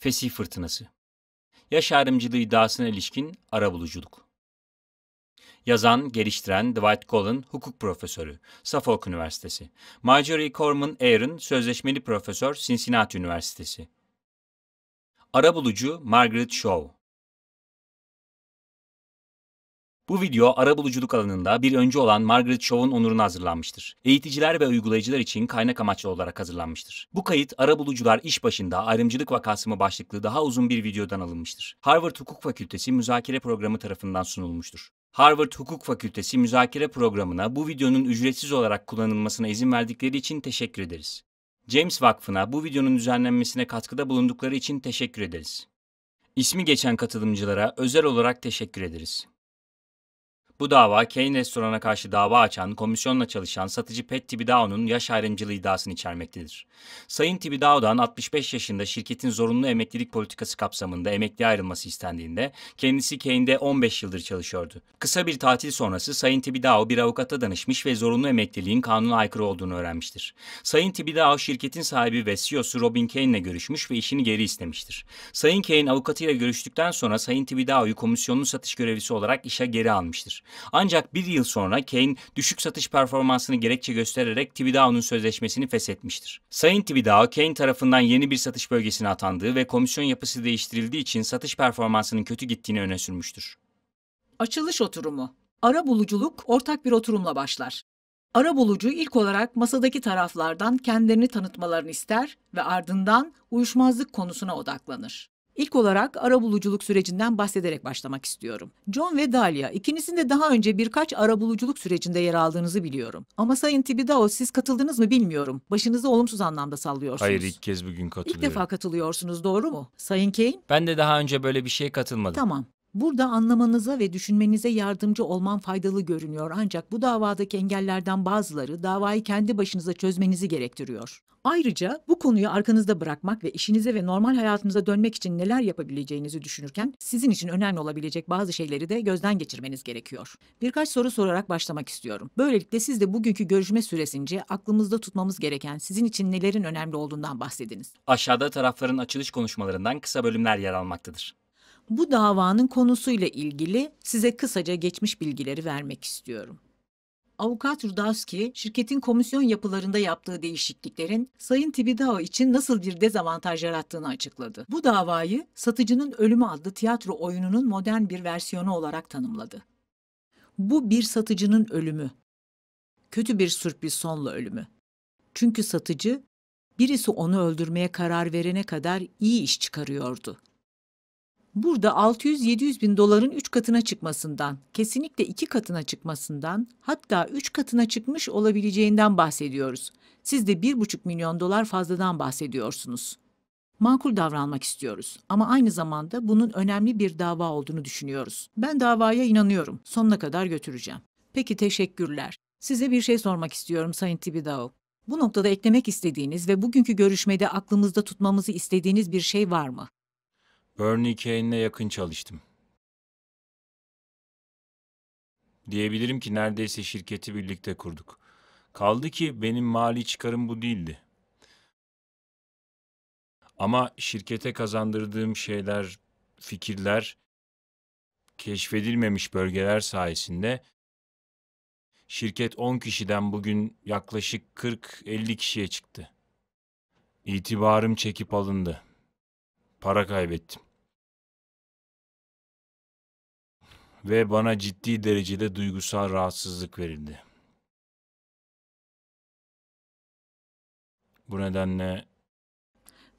Fesih Fırtınası Yaş ayrımcılığı iddiasına ilişkin arabuluculuk. Yazan, geliştiren Dwight Gollan, hukuk profesörü, Suffolk Üniversitesi. Marjorie Corman Aaron, sözleşmeli profesör, Cincinnati Üniversitesi. Arabulucu Margaret Shaw Bu video buluculuk alanında bir öncü olan Margaret Shaw'un onuruna hazırlanmıştır. Eğiticiler ve uygulayıcılar için kaynak amaçlı olarak hazırlanmıştır. Bu kayıt bulucular iş başında ayrımcılık vakası mı başlıklı daha uzun bir videodan alınmıştır. Harvard Hukuk Fakültesi müzakere programı tarafından sunulmuştur. Harvard Hukuk Fakültesi müzakere programına bu videonun ücretsiz olarak kullanılmasına izin verdikleri için teşekkür ederiz. James Vakfı'na bu videonun düzenlenmesine katkıda bulundukları için teşekkür ederiz. İsmi geçen katılımcılara özel olarak teşekkür ederiz. Bu dava Kane Restoran'a karşı dava açan, komisyonla çalışan satıcı Pet Tibidao'nun yaş ayrımcılığı iddiasını içermektedir. Sayın Tibidao'dan 65 yaşında şirketin zorunlu emeklilik politikası kapsamında emekli ayrılması istendiğinde kendisi Kane'de 15 yıldır çalışıyordu. Kısa bir tatil sonrası Sayın Tibidao bir avukata danışmış ve zorunlu emekliliğin kanuna aykırı olduğunu öğrenmiştir. Sayın Tibidao şirketin sahibi ve CEO'su Robin Kane'le görüşmüş ve işini geri istemiştir. Sayın Kane avukatıyla görüştükten sonra Sayın Tibidao'yu komisyonun satış görevlisi olarak işe geri almıştır. Ancak bir yıl sonra Kane düşük satış performansını gerekçe göstererek Tibidao'nun sözleşmesini feshetmiştir. Sayın Tibidao, Kane tarafından yeni bir satış bölgesine atandığı ve komisyon yapısı değiştirildiği için satış performansının kötü gittiğini öne sürmüştür. Açılış oturumu. Ara buluculuk ortak bir oturumla başlar. Ara bulucu ilk olarak masadaki taraflardan kendilerini tanıtmalarını ister ve ardından uyuşmazlık konusuna odaklanır. İlk olarak arabuluculuk sürecinden bahsederek başlamak istiyorum. John ve Dahlia, ikinizin de daha önce birkaç arabuluculuk sürecinde yer aldığınızı biliyorum. Ama Sayın Tibidao siz katıldınız mı bilmiyorum. Başınızı olumsuz anlamda sallıyorsunuz. Hayır ilk kez bugün katılıyorum. İlk defa katılıyorsunuz doğru mu? Sayın Kane? Ben de daha önce böyle bir şeye katılmadım. Tamam. Burada anlamanıza ve düşünmenize yardımcı olman faydalı görünüyor ancak bu davadaki engellerden bazıları davayı kendi başınıza çözmenizi gerektiriyor. Ayrıca bu konuyu arkanızda bırakmak ve işinize ve normal hayatınıza dönmek için neler yapabileceğinizi düşünürken sizin için önemli olabilecek bazı şeyleri de gözden geçirmeniz gerekiyor. Birkaç soru sorarak başlamak istiyorum. Böylelikle siz de bugünkü görüşme süresince aklımızda tutmamız gereken sizin için nelerin önemli olduğundan bahsediniz. Aşağıda tarafların açılış konuşmalarından kısa bölümler yer almaktadır bu davanın konusuyla ilgili size kısaca geçmiş bilgileri vermek istiyorum. Avukat Rudavski, şirketin komisyon yapılarında yaptığı değişikliklerin Sayın Tibidao için nasıl bir dezavantaj yarattığını açıkladı. Bu davayı Satıcının Ölümü adlı tiyatro oyununun modern bir versiyonu olarak tanımladı. Bu bir satıcının ölümü. Kötü bir sürpriz sonlu ölümü. Çünkü satıcı, birisi onu öldürmeye karar verene kadar iyi iş çıkarıyordu. Burada 600-700 bin doların 3 katına çıkmasından, kesinlikle 2 katına çıkmasından, hatta 3 katına çıkmış olabileceğinden bahsediyoruz. Siz de 1,5 milyon dolar fazladan bahsediyorsunuz. Makul davranmak istiyoruz ama aynı zamanda bunun önemli bir dava olduğunu düşünüyoruz. Ben davaya inanıyorum. Sonuna kadar götüreceğim. Peki teşekkürler. Size bir şey sormak istiyorum Sayın Tibidao. Bu noktada eklemek istediğiniz ve bugünkü görüşmede aklımızda tutmamızı istediğiniz bir şey var mı? Bernie Kane'le yakın çalıştım. Diyebilirim ki neredeyse şirketi birlikte kurduk. Kaldı ki benim mali çıkarım bu değildi. Ama şirkete kazandırdığım şeyler, fikirler, keşfedilmemiş bölgeler sayesinde şirket 10 kişiden bugün yaklaşık 40-50 kişiye çıktı. İtibarım çekip alındı. Para kaybettim. ve bana ciddi derecede duygusal rahatsızlık verildi. Bu nedenle...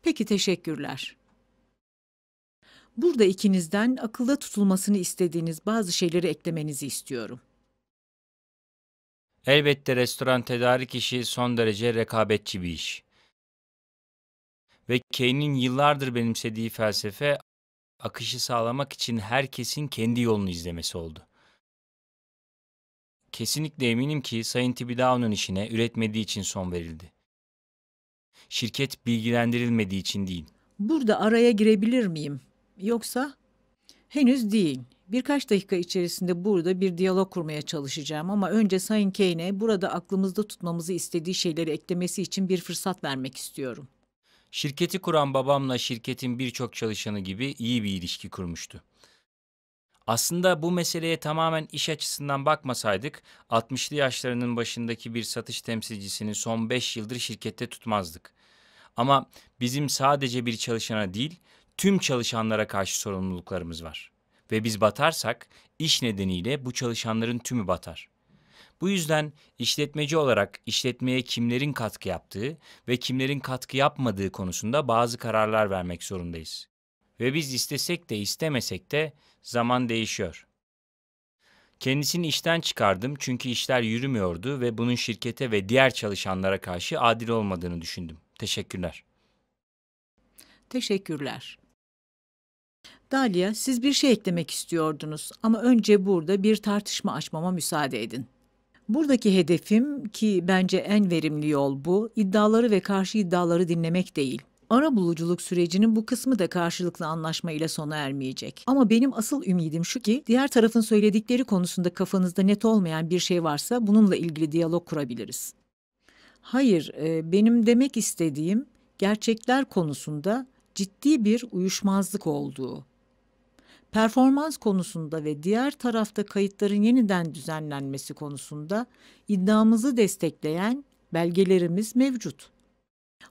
Peki teşekkürler. Burada ikinizden akılda tutulmasını istediğiniz bazı şeyleri eklemenizi istiyorum. Elbette restoran tedarik işi son derece rekabetçi bir iş. Ve Kane'in yıllardır benimsediği felsefe akışı sağlamak için herkesin kendi yolunu izlemesi oldu. Kesinlikle eminim ki Sayın Tibidao'nun işine üretmediği için son verildi. Şirket bilgilendirilmediği için değil. Burada araya girebilir miyim? Yoksa? Henüz değil. Birkaç dakika içerisinde burada bir diyalog kurmaya çalışacağım ama önce Sayın Kane'e burada aklımızda tutmamızı istediği şeyleri eklemesi için bir fırsat vermek istiyorum. Şirketi kuran babamla şirketin birçok çalışanı gibi iyi bir ilişki kurmuştu. Aslında bu meseleye tamamen iş açısından bakmasaydık, 60'lı yaşlarının başındaki bir satış temsilcisini son 5 yıldır şirkette tutmazdık. Ama bizim sadece bir çalışana değil, tüm çalışanlara karşı sorumluluklarımız var. Ve biz batarsak, iş nedeniyle bu çalışanların tümü batar.'' Bu yüzden işletmeci olarak işletmeye kimlerin katkı yaptığı ve kimlerin katkı yapmadığı konusunda bazı kararlar vermek zorundayız. Ve biz istesek de istemesek de zaman değişiyor. Kendisini işten çıkardım çünkü işler yürümüyordu ve bunun şirkete ve diğer çalışanlara karşı adil olmadığını düşündüm. Teşekkürler. Teşekkürler. Dalia, siz bir şey eklemek istiyordunuz ama önce burada bir tartışma açmama müsaade edin. Buradaki hedefim ki bence en verimli yol bu, iddiaları ve karşı iddiaları dinlemek değil. Ara buluculuk sürecinin bu kısmı da karşılıklı anlaşma ile sona ermeyecek. Ama benim asıl ümidim şu ki diğer tarafın söyledikleri konusunda kafanızda net olmayan bir şey varsa bununla ilgili diyalog kurabiliriz. Hayır, e, benim demek istediğim gerçekler konusunda ciddi bir uyuşmazlık olduğu performans konusunda ve diğer tarafta kayıtların yeniden düzenlenmesi konusunda iddiamızı destekleyen belgelerimiz mevcut.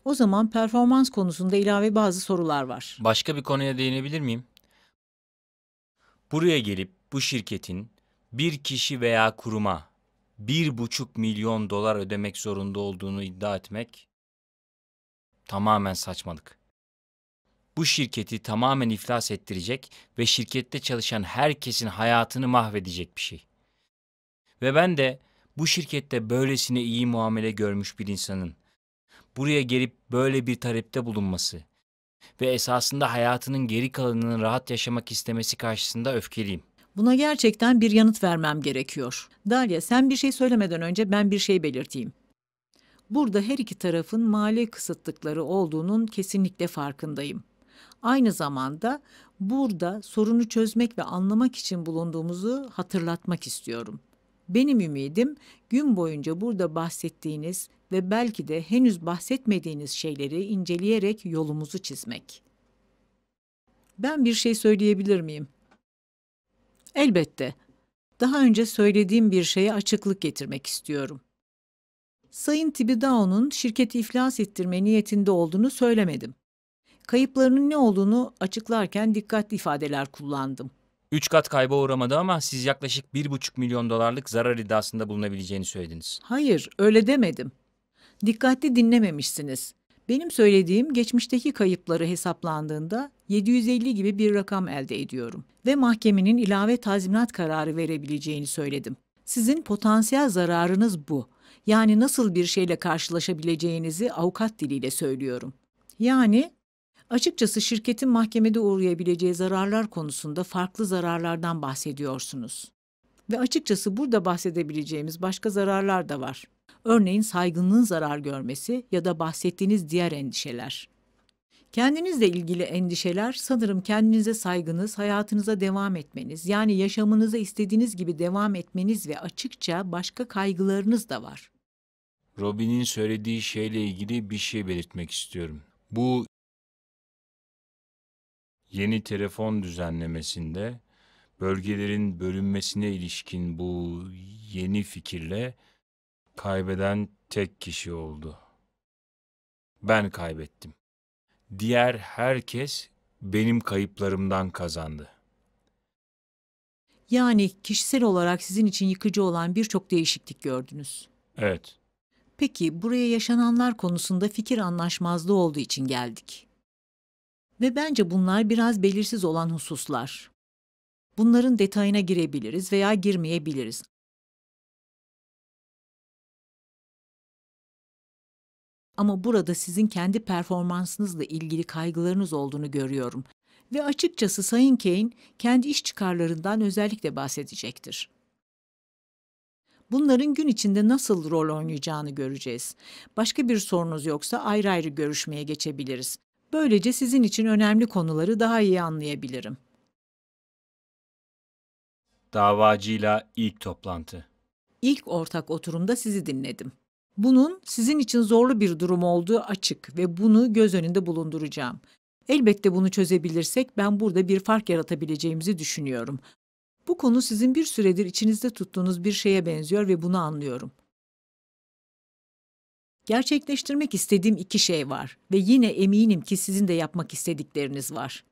O zaman performans konusunda ilave bazı sorular var. Başka bir konuya değinebilir miyim? Buraya gelip bu şirketin bir kişi veya kuruma bir buçuk milyon dolar ödemek zorunda olduğunu iddia etmek tamamen saçmalık bu şirketi tamamen iflas ettirecek ve şirkette çalışan herkesin hayatını mahvedecek bir şey. Ve ben de bu şirkette böylesine iyi muamele görmüş bir insanın buraya gelip böyle bir talepte bulunması ve esasında hayatının geri kalanını rahat yaşamak istemesi karşısında öfkeliyim. Buna gerçekten bir yanıt vermem gerekiyor. Dalia sen bir şey söylemeden önce ben bir şey belirteyim. Burada her iki tarafın mali kısıtlıkları olduğunun kesinlikle farkındayım. Aynı zamanda burada sorunu çözmek ve anlamak için bulunduğumuzu hatırlatmak istiyorum. Benim ümidim gün boyunca burada bahsettiğiniz ve belki de henüz bahsetmediğiniz şeyleri inceleyerek yolumuzu çizmek. Ben bir şey söyleyebilir miyim? Elbette. Daha önce söylediğim bir şeye açıklık getirmek istiyorum. Sayın Tibidao'nun şirketi iflas ettirme niyetinde olduğunu söylemedim kayıplarının ne olduğunu açıklarken dikkatli ifadeler kullandım. Üç kat kayba uğramadı ama siz yaklaşık bir buçuk milyon dolarlık zarar iddiasında bulunabileceğini söylediniz. Hayır, öyle demedim. Dikkatli dinlememişsiniz. Benim söylediğim geçmişteki kayıpları hesaplandığında 750 gibi bir rakam elde ediyorum ve mahkemenin ilave tazminat kararı verebileceğini söyledim. Sizin potansiyel zararınız bu. Yani nasıl bir şeyle karşılaşabileceğinizi avukat diliyle söylüyorum. Yani Açıkçası şirketin mahkemede uğrayabileceği zararlar konusunda farklı zararlardan bahsediyorsunuz. Ve açıkçası burada bahsedebileceğimiz başka zararlar da var. Örneğin saygınlığın zarar görmesi ya da bahsettiğiniz diğer endişeler. Kendinizle ilgili endişeler sanırım kendinize saygınız, hayatınıza devam etmeniz, yani yaşamınıza istediğiniz gibi devam etmeniz ve açıkça başka kaygılarınız da var. Robin'in söylediği şeyle ilgili bir şey belirtmek istiyorum. Bu yeni telefon düzenlemesinde bölgelerin bölünmesine ilişkin bu yeni fikirle kaybeden tek kişi oldu. Ben kaybettim. Diğer herkes benim kayıplarımdan kazandı. Yani kişisel olarak sizin için yıkıcı olan birçok değişiklik gördünüz. Evet. Peki buraya yaşananlar konusunda fikir anlaşmazlığı olduğu için geldik. Ve bence bunlar biraz belirsiz olan hususlar. Bunların detayına girebiliriz veya girmeyebiliriz. Ama burada sizin kendi performansınızla ilgili kaygılarınız olduğunu görüyorum. Ve açıkçası Sayın Kane kendi iş çıkarlarından özellikle bahsedecektir bunların gün içinde nasıl rol oynayacağını göreceğiz. Başka bir sorunuz yoksa ayrı ayrı görüşmeye geçebiliriz. Böylece sizin için önemli konuları daha iyi anlayabilirim. Davacıyla ilk toplantı. İlk ortak oturumda sizi dinledim. Bunun sizin için zorlu bir durum olduğu açık ve bunu göz önünde bulunduracağım. Elbette bunu çözebilirsek ben burada bir fark yaratabileceğimizi düşünüyorum. Bu konu sizin bir süredir içinizde tuttuğunuz bir şeye benziyor ve bunu anlıyorum. Gerçekleştirmek istediğim iki şey var ve yine eminim ki sizin de yapmak istedikleriniz var.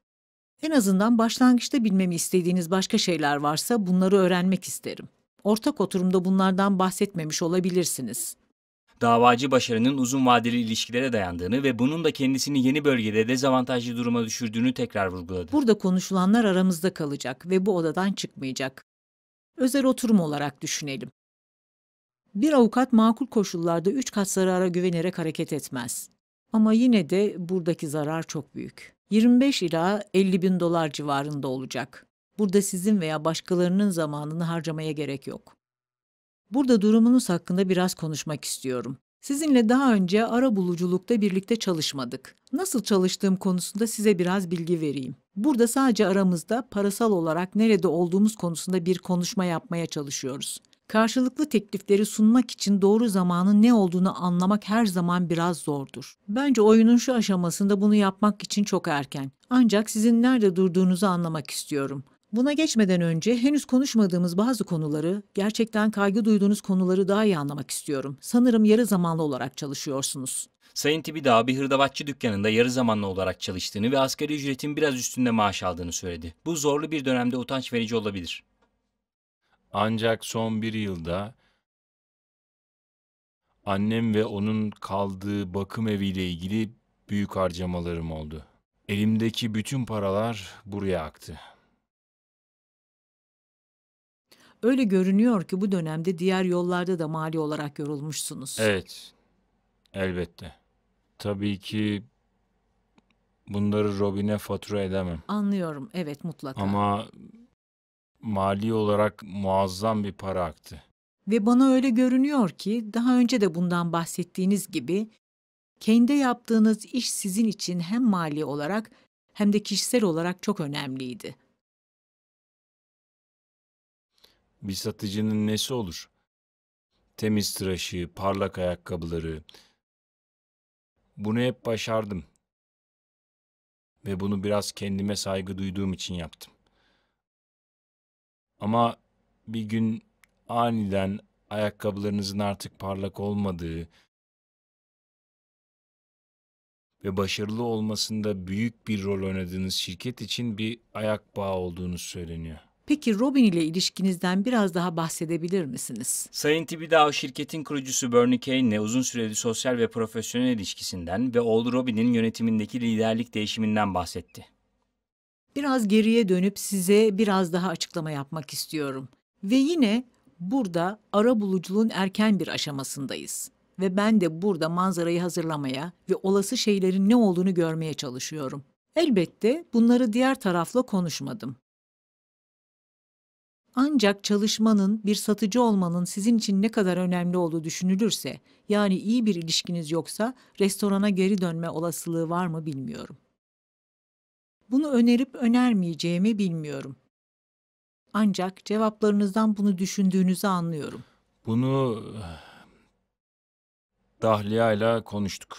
En azından başlangıçta bilmemi istediğiniz başka şeyler varsa bunları öğrenmek isterim. Ortak oturumda bunlardan bahsetmemiş olabilirsiniz. Davacı başarının uzun vadeli ilişkilere dayandığını ve bunun da kendisini yeni bölgede dezavantajlı duruma düşürdüğünü tekrar vurguladı. Burada konuşulanlar aramızda kalacak ve bu odadan çıkmayacak. Özel oturum olarak düşünelim. Bir avukat makul koşullarda üç kat zarara güvenerek hareket etmez. Ama yine de buradaki zarar çok büyük. 25 ila 50 bin dolar civarında olacak. Burada sizin veya başkalarının zamanını harcamaya gerek yok. Burada durumunuz hakkında biraz konuşmak istiyorum. Sizinle daha önce ara buluculukta birlikte çalışmadık. Nasıl çalıştığım konusunda size biraz bilgi vereyim. Burada sadece aramızda parasal olarak nerede olduğumuz konusunda bir konuşma yapmaya çalışıyoruz. Karşılıklı teklifleri sunmak için doğru zamanın ne olduğunu anlamak her zaman biraz zordur. Bence oyunun şu aşamasında bunu yapmak için çok erken. Ancak sizin nerede durduğunuzu anlamak istiyorum. Buna geçmeden önce henüz konuşmadığımız bazı konuları, gerçekten kaygı duyduğunuz konuları daha iyi anlamak istiyorum. Sanırım yarı zamanlı olarak çalışıyorsunuz. Sayın Tibidağ bir hırdavatçı dükkanında yarı zamanlı olarak çalıştığını ve asgari ücretin biraz üstünde maaş aldığını söyledi. Bu zorlu bir dönemde utanç verici olabilir. Ancak son bir yılda annem ve onun kaldığı bakım eviyle ilgili büyük harcamalarım oldu. Elimdeki bütün paralar buraya aktı. Öyle görünüyor ki bu dönemde diğer yollarda da mali olarak yorulmuşsunuz. Evet, elbette. Tabii ki bunları Robin'e fatura edemem. Anlıyorum, evet mutlaka. Ama mali olarak muazzam bir para aktı. Ve bana öyle görünüyor ki daha önce de bundan bahsettiğiniz gibi kendi yaptığınız iş sizin için hem mali olarak hem de kişisel olarak çok önemliydi. Bir satıcının nesi olur? Temiz tıraşı, parlak ayakkabıları. Bunu hep başardım ve bunu biraz kendime saygı duyduğum için yaptım. Ama bir gün aniden ayakkabılarınızın artık parlak olmadığı ve başarılı olmasında büyük bir rol oynadığınız şirket için bir ayak bağı olduğunu söyleniyor. Peki Robin ile ilişkinizden biraz daha bahsedebilir misiniz? Sayın Tibidao şirketin kurucusu Bernie Kane'le uzun süreli sosyal ve profesyonel ilişkisinden ve oğlu Robin'in yönetimindeki liderlik değişiminden bahsetti biraz geriye dönüp size biraz daha açıklama yapmak istiyorum. Ve yine burada ara buluculuğun erken bir aşamasındayız. Ve ben de burada manzarayı hazırlamaya ve olası şeylerin ne olduğunu görmeye çalışıyorum. Elbette bunları diğer tarafla konuşmadım. Ancak çalışmanın, bir satıcı olmanın sizin için ne kadar önemli olduğu düşünülürse, yani iyi bir ilişkiniz yoksa restorana geri dönme olasılığı var mı bilmiyorum. Bunu önerip önermeyeceğimi bilmiyorum. Ancak cevaplarınızdan bunu düşündüğünüzü anlıyorum. Bunu eh, Dahliya ile konuştuk.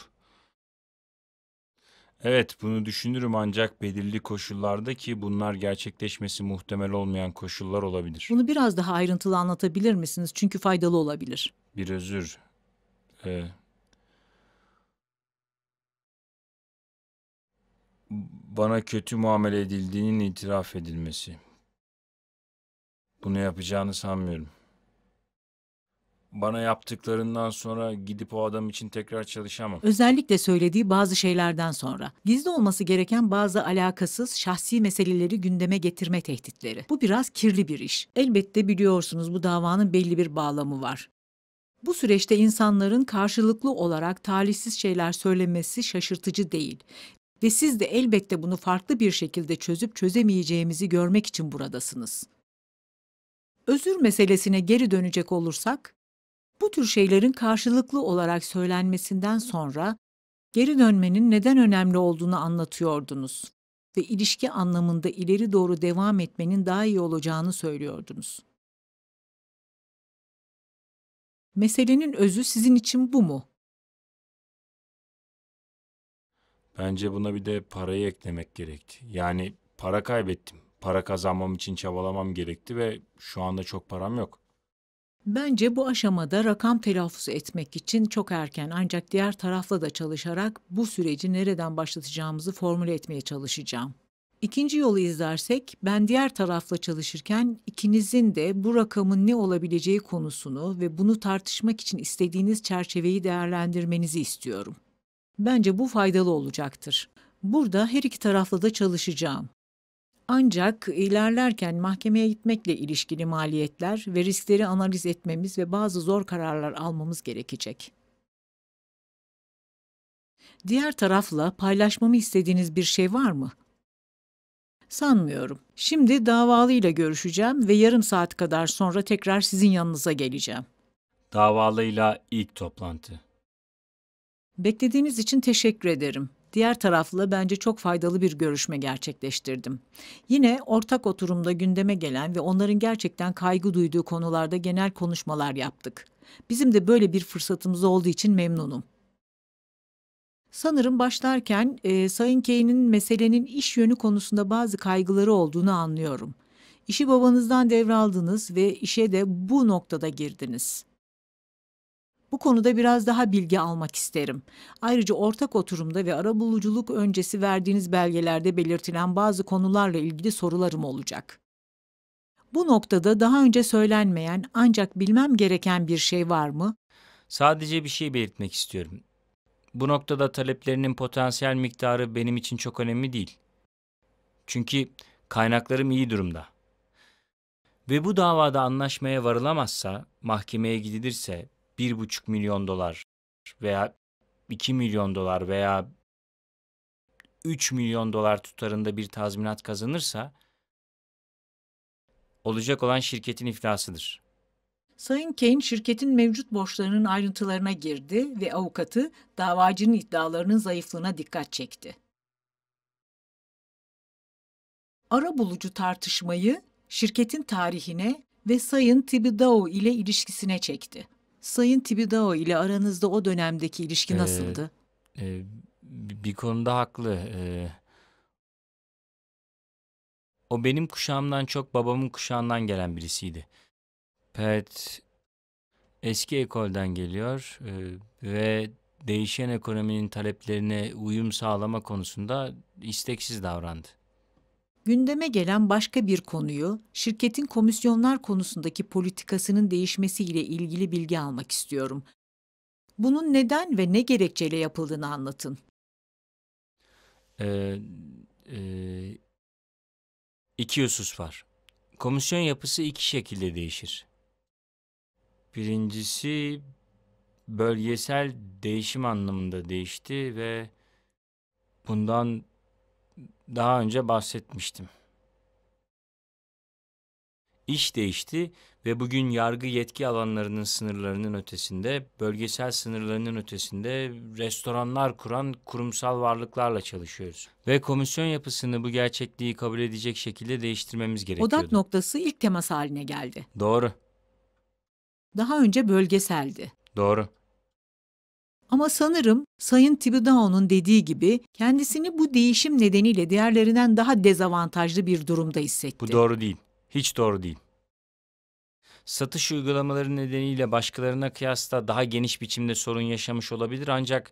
Evet bunu düşünürüm ancak belirli koşullarda ki bunlar gerçekleşmesi muhtemel olmayan koşullar olabilir. Bunu biraz daha ayrıntılı anlatabilir misiniz? Çünkü faydalı olabilir. Bir özür. Ee, bana kötü muamele edildiğinin itiraf edilmesi. Bunu yapacağını sanmıyorum. Bana yaptıklarından sonra gidip o adam için tekrar çalışamam. Özellikle söylediği bazı şeylerden sonra. Gizli olması gereken bazı alakasız şahsi meseleleri gündeme getirme tehditleri. Bu biraz kirli bir iş. Elbette biliyorsunuz bu davanın belli bir bağlamı var. Bu süreçte insanların karşılıklı olarak talihsiz şeyler söylemesi şaşırtıcı değil ve siz de elbette bunu farklı bir şekilde çözüp çözemeyeceğimizi görmek için buradasınız. Özür meselesine geri dönecek olursak, bu tür şeylerin karşılıklı olarak söylenmesinden sonra geri dönmenin neden önemli olduğunu anlatıyordunuz ve ilişki anlamında ileri doğru devam etmenin daha iyi olacağını söylüyordunuz. Meselenin özü sizin için bu mu? Bence buna bir de parayı eklemek gerekti. Yani para kaybettim. Para kazanmam için çabalamam gerekti ve şu anda çok param yok. Bence bu aşamada rakam telaffuz etmek için çok erken ancak diğer tarafla da çalışarak bu süreci nereden başlatacağımızı formüle etmeye çalışacağım. İkinci yolu izlersek ben diğer tarafla çalışırken ikinizin de bu rakamın ne olabileceği konusunu ve bunu tartışmak için istediğiniz çerçeveyi değerlendirmenizi istiyorum. Bence bu faydalı olacaktır. Burada her iki tarafla da çalışacağım. Ancak ilerlerken mahkemeye gitmekle ilişkili maliyetler ve riskleri analiz etmemiz ve bazı zor kararlar almamız gerekecek. Diğer tarafla paylaşmamı istediğiniz bir şey var mı? Sanmıyorum. Şimdi davalıyla görüşeceğim ve yarım saat kadar sonra tekrar sizin yanınıza geleceğim. Davalıyla ilk toplantı. Beklediğiniz için teşekkür ederim. Diğer taraflı bence çok faydalı bir görüşme gerçekleştirdim. Yine ortak oturumda gündeme gelen ve onların gerçekten kaygı duyduğu konularda genel konuşmalar yaptık. Bizim de böyle bir fırsatımız olduğu için memnunum. Sanırım başlarken e, Sayın Kane'in meselenin iş yönü konusunda bazı kaygıları olduğunu anlıyorum. İşi babanızdan devraldınız ve işe de bu noktada girdiniz.'' Bu konuda biraz daha bilgi almak isterim. Ayrıca ortak oturumda ve arabuluculuk öncesi verdiğiniz belgelerde belirtilen bazı konularla ilgili sorularım olacak. Bu noktada daha önce söylenmeyen ancak bilmem gereken bir şey var mı? Sadece bir şey belirtmek istiyorum. Bu noktada taleplerinin potansiyel miktarı benim için çok önemli değil. Çünkü kaynaklarım iyi durumda. Ve bu davada anlaşmaya varılamazsa, mahkemeye gidilirse 1,5 milyon dolar veya 2 milyon dolar veya 3 milyon dolar tutarında bir tazminat kazanırsa olacak olan şirketin iflasıdır. Sayın Kane şirketin mevcut borçlarının ayrıntılarına girdi ve avukatı davacının iddialarının zayıflığına dikkat çekti. Ara bulucu tartışmayı şirketin tarihine ve Sayın Tibidao ile ilişkisine çekti. Sayın Tibidao ile aranızda o dönemdeki ilişki ee, nasıldı? Ee, e, bir konuda haklı. Ee, o benim kuşağımdan çok babamın kuşağından gelen birisiydi. Pet eski ekolden geliyor e, ve değişen ekonominin taleplerine uyum sağlama konusunda isteksiz davrandı gündeme gelen başka bir konuyu, şirketin komisyonlar konusundaki politikasının değişmesiyle ilgili bilgi almak istiyorum. Bunun neden ve ne gerekçeyle yapıldığını anlatın. Ee, e, iki husus var. Komisyon yapısı iki şekilde değişir. Birincisi bölgesel değişim anlamında değişti ve bundan daha önce bahsetmiştim. İş değişti ve bugün yargı yetki alanlarının sınırlarının ötesinde, bölgesel sınırlarının ötesinde restoranlar kuran kurumsal varlıklarla çalışıyoruz. Ve komisyon yapısını bu gerçekliği kabul edecek şekilde değiştirmemiz gerekiyor. Odak noktası ilk temas haline geldi. Doğru. Daha önce bölgeseldi. Doğru. Ama sanırım Sayın Thibodeau'nun dediği gibi kendisini bu değişim nedeniyle diğerlerinden daha dezavantajlı bir durumda hissetti. Bu doğru değil. Hiç doğru değil. Satış uygulamaları nedeniyle başkalarına kıyasla daha geniş biçimde sorun yaşamış olabilir ancak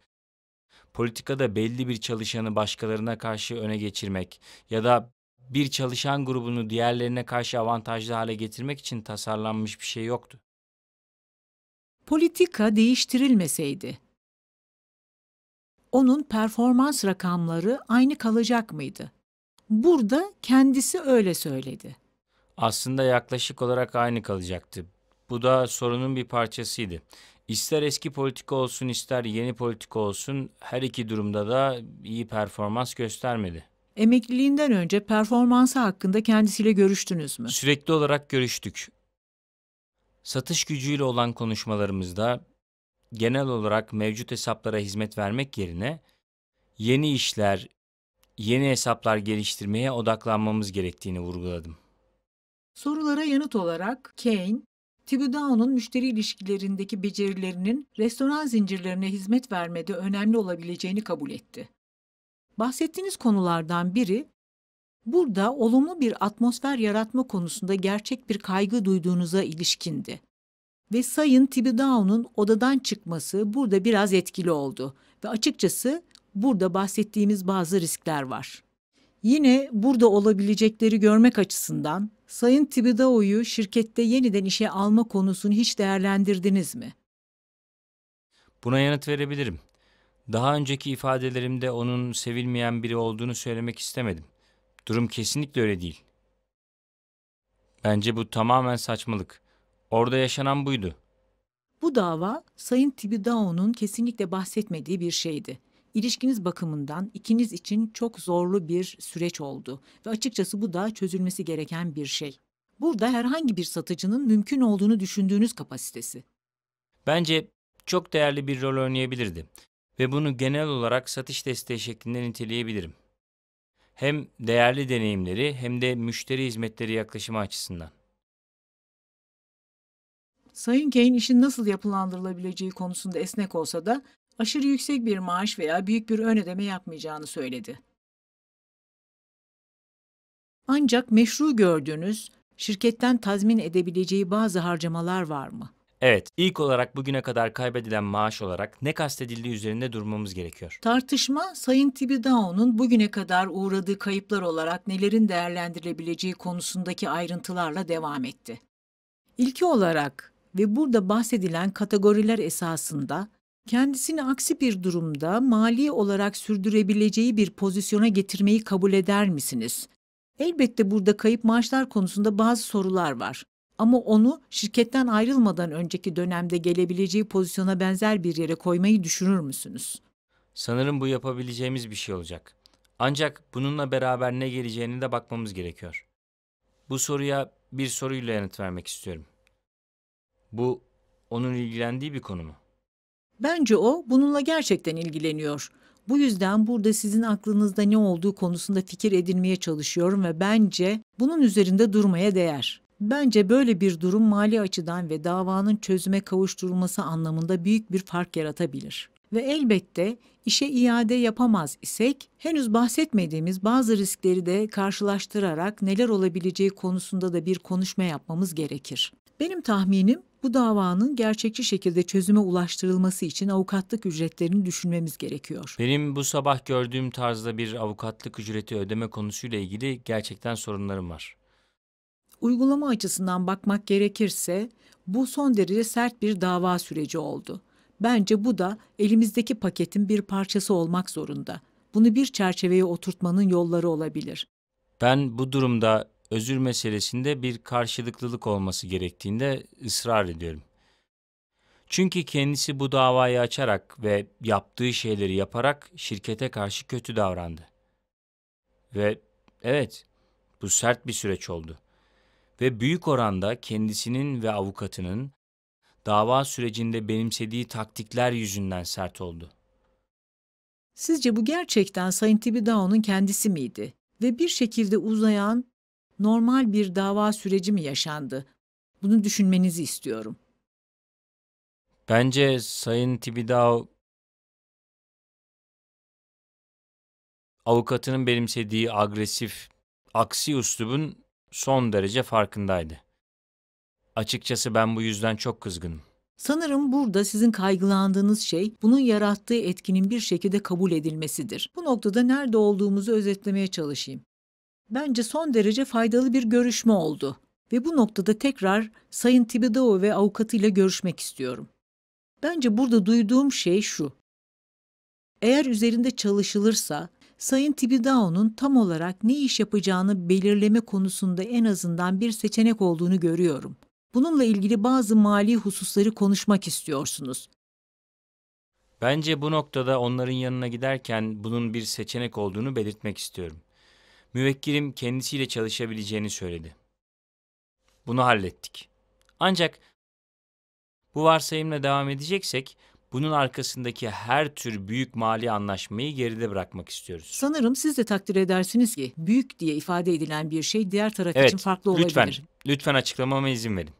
politikada belli bir çalışanı başkalarına karşı öne geçirmek ya da bir çalışan grubunu diğerlerine karşı avantajlı hale getirmek için tasarlanmış bir şey yoktu. Politika değiştirilmeseydi onun performans rakamları aynı kalacak mıydı? Burada kendisi öyle söyledi. Aslında yaklaşık olarak aynı kalacaktı. Bu da sorunun bir parçasıydı. İster eski politika olsun ister yeni politika olsun her iki durumda da iyi performans göstermedi. Emekliliğinden önce performansı hakkında kendisiyle görüştünüz mü? Sürekli olarak görüştük. Satış gücüyle olan konuşmalarımızda genel olarak mevcut hesaplara hizmet vermek yerine yeni işler, yeni hesaplar geliştirmeye odaklanmamız gerektiğini vurguladım. Sorulara yanıt olarak Kane, Tigudao'nun müşteri ilişkilerindeki becerilerinin restoran zincirlerine hizmet vermede önemli olabileceğini kabul etti. Bahsettiğiniz konulardan biri, burada olumlu bir atmosfer yaratma konusunda gerçek bir kaygı duyduğunuza ilişkindi. Ve Sayın Tibidao'nun odadan çıkması burada biraz etkili oldu. Ve açıkçası burada bahsettiğimiz bazı riskler var. Yine burada olabilecekleri görmek açısından Sayın Tibidao'yu şirkette yeniden işe alma konusunu hiç değerlendirdiniz mi? Buna yanıt verebilirim. Daha önceki ifadelerimde onun sevilmeyen biri olduğunu söylemek istemedim. Durum kesinlikle öyle değil. Bence bu tamamen saçmalık. Orada yaşanan buydu. Bu dava Sayın Tibidao'nun kesinlikle bahsetmediği bir şeydi. İlişkiniz bakımından ikiniz için çok zorlu bir süreç oldu ve açıkçası bu da çözülmesi gereken bir şey. Burada herhangi bir satıcının mümkün olduğunu düşündüğünüz kapasitesi. Bence çok değerli bir rol oynayabilirdi ve bunu genel olarak satış desteği şeklinde niteleyebilirim. Hem değerli deneyimleri hem de müşteri hizmetleri yaklaşımı açısından. Sayın Kane işin nasıl yapılandırılabileceği konusunda esnek olsa da aşırı yüksek bir maaş veya büyük bir ön ödeme yapmayacağını söyledi. Ancak meşru gördüğünüz şirketten tazmin edebileceği bazı harcamalar var mı? Evet, ilk olarak bugüne kadar kaybedilen maaş olarak ne kastedildiği üzerinde durmamız gerekiyor. Tartışma, Sayın Tibidao'nun bugüne kadar uğradığı kayıplar olarak nelerin değerlendirilebileceği konusundaki ayrıntılarla devam etti. İlki olarak ve burada bahsedilen kategoriler esasında kendisini aksi bir durumda mali olarak sürdürebileceği bir pozisyona getirmeyi kabul eder misiniz? Elbette burada kayıp maaşlar konusunda bazı sorular var. Ama onu şirketten ayrılmadan önceki dönemde gelebileceği pozisyona benzer bir yere koymayı düşünür müsünüz? Sanırım bu yapabileceğimiz bir şey olacak. Ancak bununla beraber ne geleceğini de bakmamız gerekiyor. Bu soruya bir soruyla yanıt vermek istiyorum. Bu onun ilgilendiği bir konu mu? Bence o bununla gerçekten ilgileniyor. Bu yüzden burada sizin aklınızda ne olduğu konusunda fikir edinmeye çalışıyorum ve bence bunun üzerinde durmaya değer. Bence böyle bir durum mali açıdan ve davanın çözüme kavuşturulması anlamında büyük bir fark yaratabilir. Ve elbette işe iade yapamaz isek henüz bahsetmediğimiz bazı riskleri de karşılaştırarak neler olabileceği konusunda da bir konuşma yapmamız gerekir. Benim tahminim bu davanın gerçekçi şekilde çözüme ulaştırılması için avukatlık ücretlerini düşünmemiz gerekiyor. Benim bu sabah gördüğüm tarzda bir avukatlık ücreti ödeme konusuyla ilgili gerçekten sorunlarım var. Uygulama açısından bakmak gerekirse bu son derece sert bir dava süreci oldu. Bence bu da elimizdeki paketin bir parçası olmak zorunda. Bunu bir çerçeveye oturtmanın yolları olabilir. Ben bu durumda özür meselesinde bir karşılıklılık olması gerektiğinde ısrar ediyorum. Çünkü kendisi bu davayı açarak ve yaptığı şeyleri yaparak şirkete karşı kötü davrandı. Ve evet, bu sert bir süreç oldu. Ve büyük oranda kendisinin ve avukatının dava sürecinde benimsediği taktikler yüzünden sert oldu. Sizce bu gerçekten Sayın Tibidao'nun kendisi miydi? Ve bir şekilde uzayan normal bir dava süreci mi yaşandı? Bunu düşünmenizi istiyorum. Bence Sayın Tibidao avukatının benimsediği agresif, aksi üslubun son derece farkındaydı. Açıkçası ben bu yüzden çok kızgınım. Sanırım burada sizin kaygılandığınız şey bunun yarattığı etkinin bir şekilde kabul edilmesidir. Bu noktada nerede olduğumuzu özetlemeye çalışayım bence son derece faydalı bir görüşme oldu ve bu noktada tekrar Sayın Tibidao ve avukatıyla görüşmek istiyorum. Bence burada duyduğum şey şu. Eğer üzerinde çalışılırsa Sayın Tibidao'nun tam olarak ne iş yapacağını belirleme konusunda en azından bir seçenek olduğunu görüyorum. Bununla ilgili bazı mali hususları konuşmak istiyorsunuz. Bence bu noktada onların yanına giderken bunun bir seçenek olduğunu belirtmek istiyorum müvekkilim kendisiyle çalışabileceğini söyledi. Bunu hallettik. Ancak bu varsayımla devam edeceksek bunun arkasındaki her tür büyük mali anlaşmayı geride bırakmak istiyoruz. Sanırım siz de takdir edersiniz ki büyük diye ifade edilen bir şey diğer taraf evet, için farklı olabilir. Lütfen, lütfen açıklamama izin verin.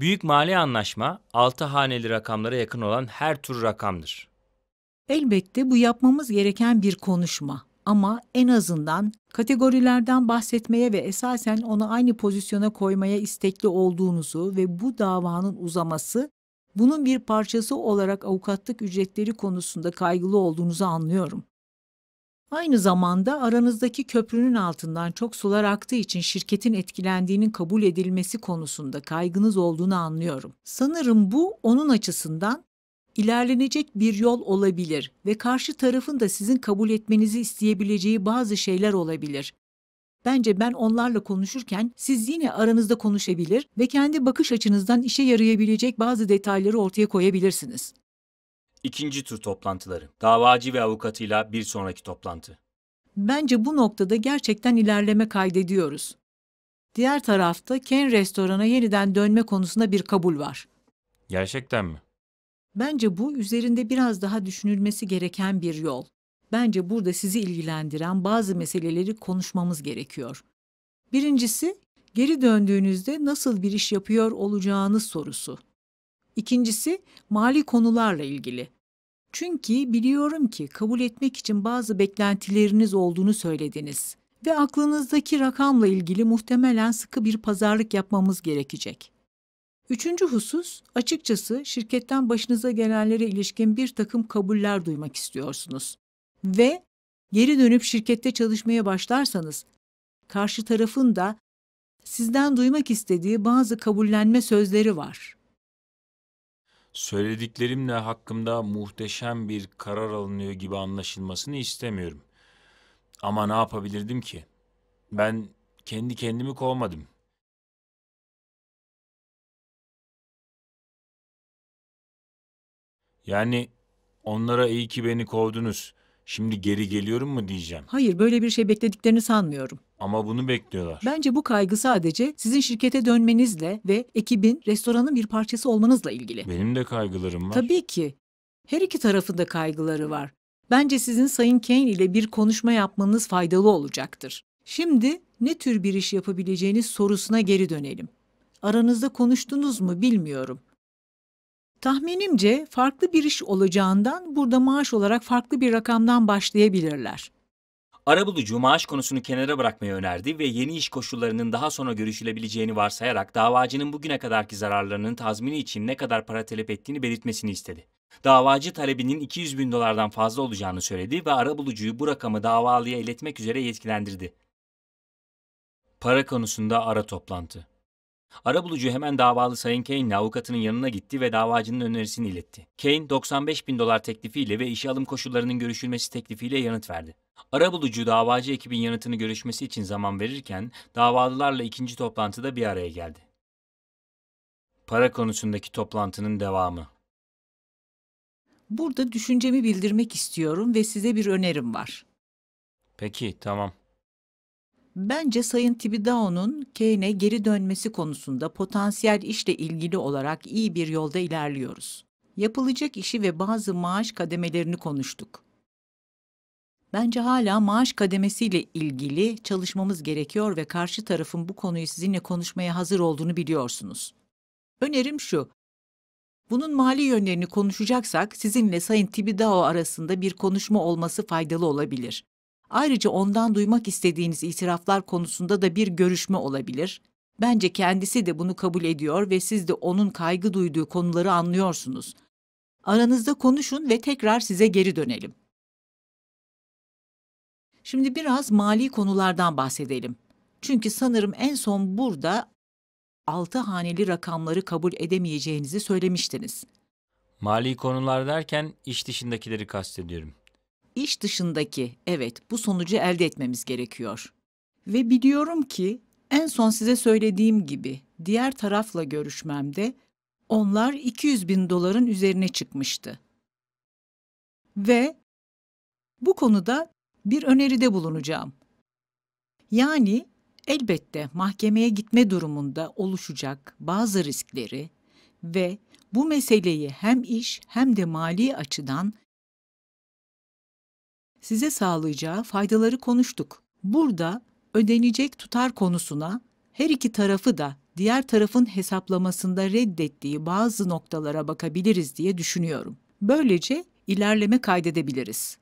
Büyük mali anlaşma altı haneli rakamlara yakın olan her tür rakamdır. Elbette bu yapmamız gereken bir konuşma ama en azından kategorilerden bahsetmeye ve esasen onu aynı pozisyona koymaya istekli olduğunuzu ve bu davanın uzaması bunun bir parçası olarak avukatlık ücretleri konusunda kaygılı olduğunuzu anlıyorum. Aynı zamanda aranızdaki köprünün altından çok sular aktığı için şirketin etkilendiğinin kabul edilmesi konusunda kaygınız olduğunu anlıyorum. Sanırım bu onun açısından ilerlenecek bir yol olabilir ve karşı tarafın da sizin kabul etmenizi isteyebileceği bazı şeyler olabilir. Bence ben onlarla konuşurken siz yine aranızda konuşabilir ve kendi bakış açınızdan işe yarayabilecek bazı detayları ortaya koyabilirsiniz. İkinci tur toplantıları. Davacı ve avukatıyla bir sonraki toplantı. Bence bu noktada gerçekten ilerleme kaydediyoruz. Diğer tarafta Ken restorana yeniden dönme konusunda bir kabul var. Gerçekten mi? Bence bu üzerinde biraz daha düşünülmesi gereken bir yol. Bence burada sizi ilgilendiren bazı meseleleri konuşmamız gerekiyor. Birincisi, geri döndüğünüzde nasıl bir iş yapıyor olacağınız sorusu. İkincisi, mali konularla ilgili. Çünkü biliyorum ki kabul etmek için bazı beklentileriniz olduğunu söylediniz ve aklınızdaki rakamla ilgili muhtemelen sıkı bir pazarlık yapmamız gerekecek. Üçüncü husus açıkçası şirketten başınıza gelenlere ilişkin bir takım kabuller duymak istiyorsunuz. Ve geri dönüp şirkette çalışmaya başlarsanız karşı tarafın da sizden duymak istediği bazı kabullenme sözleri var. Söylediklerimle hakkımda muhteşem bir karar alınıyor gibi anlaşılmasını istemiyorum. Ama ne yapabilirdim ki? Ben kendi kendimi kovmadım. Yani onlara iyi ki beni kovdunuz. Şimdi geri geliyorum mu diyeceğim. Hayır böyle bir şey beklediklerini sanmıyorum. Ama bunu bekliyorlar. Bence bu kaygı sadece sizin şirkete dönmenizle ve ekibin restoranın bir parçası olmanızla ilgili. Benim de kaygılarım var. Tabii ki. Her iki tarafında kaygıları var. Bence sizin Sayın Kane ile bir konuşma yapmanız faydalı olacaktır. Şimdi ne tür bir iş yapabileceğiniz sorusuna geri dönelim. Aranızda konuştunuz mu bilmiyorum. Tahminimce farklı bir iş olacağından burada maaş olarak farklı bir rakamdan başlayabilirler. Arabulucu maaş konusunu kenara bırakmayı önerdi ve yeni iş koşullarının daha sonra görüşülebileceğini varsayarak davacının bugüne kadarki zararlarının tazmini için ne kadar para talep ettiğini belirtmesini istedi. Davacı talebinin 200 bin dolardan fazla olacağını söyledi ve arabulucuyu bu rakamı davalıya iletmek üzere yetkilendirdi. Para konusunda ara toplantı. Arabulucu hemen davalı Sayın Kane'le avukatının yanına gitti ve davacının önerisini iletti. Kane 95 bin dolar teklifiyle ve işe alım koşullarının görüşülmesi teklifiyle yanıt verdi. Arabulucu davacı ekibin yanıtını görüşmesi için zaman verirken davalılarla ikinci toplantıda bir araya geldi. Para konusundaki toplantının devamı. Burada düşüncemi bildirmek istiyorum ve size bir önerim var. Peki, tamam. Bence Sayın Tibidao'nun Keynes'e geri dönmesi konusunda potansiyel işle ilgili olarak iyi bir yolda ilerliyoruz. Yapılacak işi ve bazı maaş kademelerini konuştuk. Bence hala maaş kademesiyle ilgili çalışmamız gerekiyor ve karşı tarafın bu konuyu sizinle konuşmaya hazır olduğunu biliyorsunuz. Önerim şu. Bunun mali yönlerini konuşacaksak sizinle Sayın Tibidao arasında bir konuşma olması faydalı olabilir. Ayrıca ondan duymak istediğiniz itiraflar konusunda da bir görüşme olabilir. Bence kendisi de bunu kabul ediyor ve siz de onun kaygı duyduğu konuları anlıyorsunuz. Aranızda konuşun ve tekrar size geri dönelim. Şimdi biraz mali konulardan bahsedelim. Çünkü sanırım en son burada altı haneli rakamları kabul edemeyeceğinizi söylemiştiniz. Mali konular derken iş dışındakileri kastediyorum iş dışındaki, evet bu sonucu elde etmemiz gerekiyor. Ve biliyorum ki en son size söylediğim gibi diğer tarafla görüşmemde onlar 200 bin doların üzerine çıkmıştı. Ve bu konuda bir öneride bulunacağım. Yani elbette mahkemeye gitme durumunda oluşacak bazı riskleri ve bu meseleyi hem iş hem de mali açıdan size sağlayacağı faydaları konuştuk. Burada ödenecek tutar konusuna her iki tarafı da diğer tarafın hesaplamasında reddettiği bazı noktalara bakabiliriz diye düşünüyorum. Böylece ilerleme kaydedebiliriz.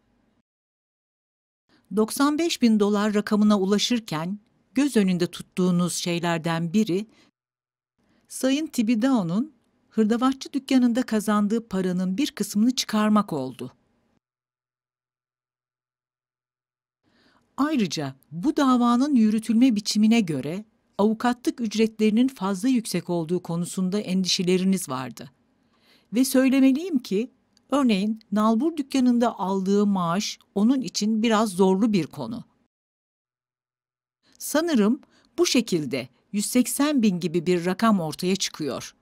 95 bin dolar rakamına ulaşırken göz önünde tuttuğunuz şeylerden biri, Sayın Tibidao'nun hırdavatçı dükkanında kazandığı paranın bir kısmını çıkarmak oldu. Ayrıca bu davanın yürütülme biçimine göre avukatlık ücretlerinin fazla yüksek olduğu konusunda endişeleriniz vardı. Ve söylemeliyim ki örneğin nalbur dükkanında aldığı maaş onun için biraz zorlu bir konu. Sanırım bu şekilde 180 bin gibi bir rakam ortaya çıkıyor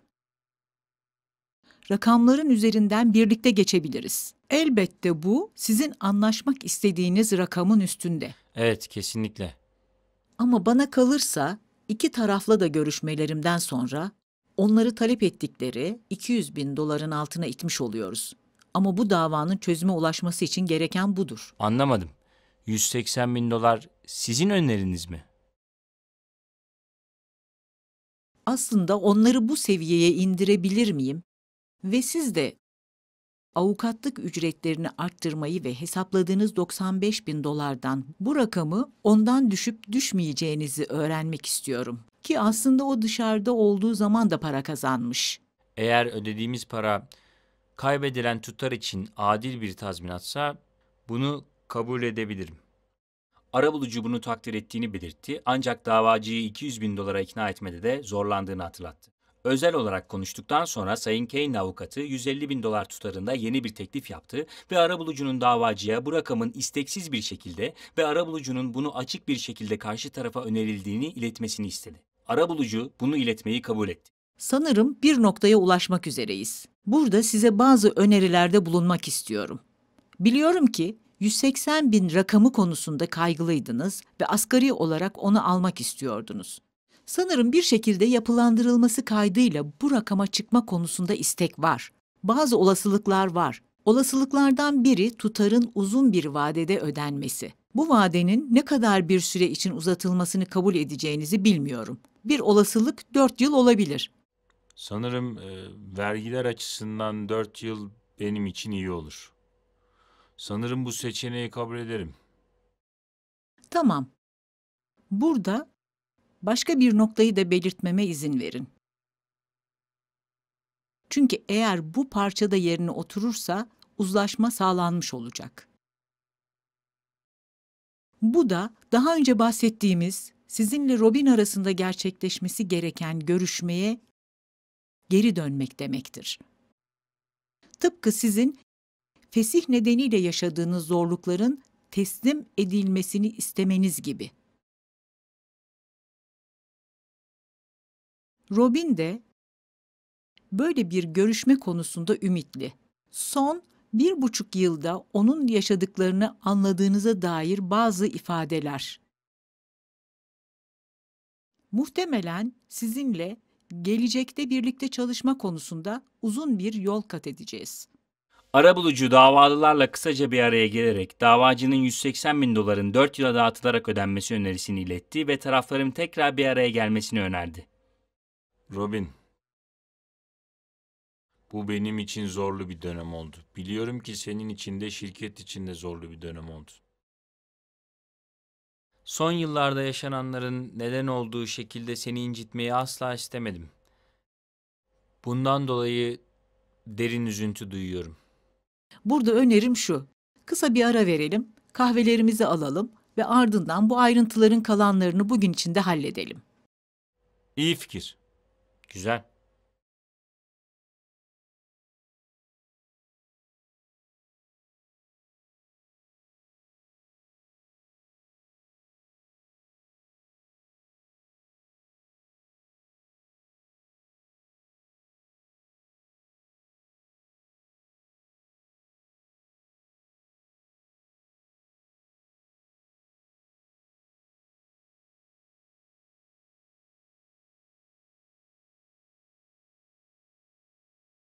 rakamların üzerinden birlikte geçebiliriz. Elbette bu sizin anlaşmak istediğiniz rakamın üstünde. Evet, kesinlikle. Ama bana kalırsa iki tarafla da görüşmelerimden sonra onları talep ettikleri 200 bin doların altına itmiş oluyoruz. Ama bu davanın çözüme ulaşması için gereken budur. Anlamadım. 180 bin dolar sizin öneriniz mi? Aslında onları bu seviyeye indirebilir miyim? Ve siz de avukatlık ücretlerini arttırmayı ve hesapladığınız 95 bin dolardan bu rakamı ondan düşüp düşmeyeceğinizi öğrenmek istiyorum. Ki aslında o dışarıda olduğu zaman da para kazanmış. Eğer ödediğimiz para kaybedilen tutar için adil bir tazminatsa bunu kabul edebilirim. Arabulucu bunu takdir ettiğini belirtti ancak davacıyı 200 bin dolara ikna etmede de zorlandığını hatırlattı. Özel olarak konuştuktan sonra Sayın Key'in avukatı 150 bin dolar tutarında yeni bir teklif yaptı ve arabulucunun davacıya bu rakamın isteksiz bir şekilde ve arabulucunun bunu açık bir şekilde karşı tarafa önerildiğini iletmesini istedi. Arabulucu bunu iletmeyi kabul etti. Sanırım bir noktaya ulaşmak üzereyiz. Burada size bazı önerilerde bulunmak istiyorum. Biliyorum ki 180 bin rakamı konusunda kaygılıydınız ve asgari olarak onu almak istiyordunuz. Sanırım bir şekilde yapılandırılması kaydıyla bu rakama çıkma konusunda istek var. Bazı olasılıklar var. Olasılıklardan biri tutarın uzun bir vadede ödenmesi. Bu vadenin ne kadar bir süre için uzatılmasını kabul edeceğinizi bilmiyorum. Bir olasılık 4 yıl olabilir. Sanırım e, vergiler açısından 4 yıl benim için iyi olur. Sanırım bu seçeneği kabul ederim. Tamam. Burada başka bir noktayı da belirtmeme izin verin. Çünkü eğer bu parçada yerine oturursa uzlaşma sağlanmış olacak. Bu da daha önce bahsettiğimiz sizinle Robin arasında gerçekleşmesi gereken görüşmeye geri dönmek demektir. Tıpkı sizin fesih nedeniyle yaşadığınız zorlukların teslim edilmesini istemeniz gibi. Robin de böyle bir görüşme konusunda ümitli. Son bir buçuk yılda onun yaşadıklarını anladığınıza dair bazı ifadeler. Muhtemelen sizinle gelecekte birlikte çalışma konusunda uzun bir yol kat edeceğiz. Arabulucu davalılarla kısaca bir araya gelerek davacının 180 bin doların 4 yıla dağıtılarak ödenmesi önerisini iletti ve tarafların tekrar bir araya gelmesini önerdi. Robin. Bu benim için zorlu bir dönem oldu. Biliyorum ki senin için de şirket için de zorlu bir dönem oldu. Son yıllarda yaşananların neden olduğu şekilde seni incitmeyi asla istemedim. Bundan dolayı derin üzüntü duyuyorum. Burada önerim şu. Kısa bir ara verelim, kahvelerimizi alalım ve ardından bu ayrıntıların kalanlarını bugün içinde halledelim. İyi fikir. Güzel.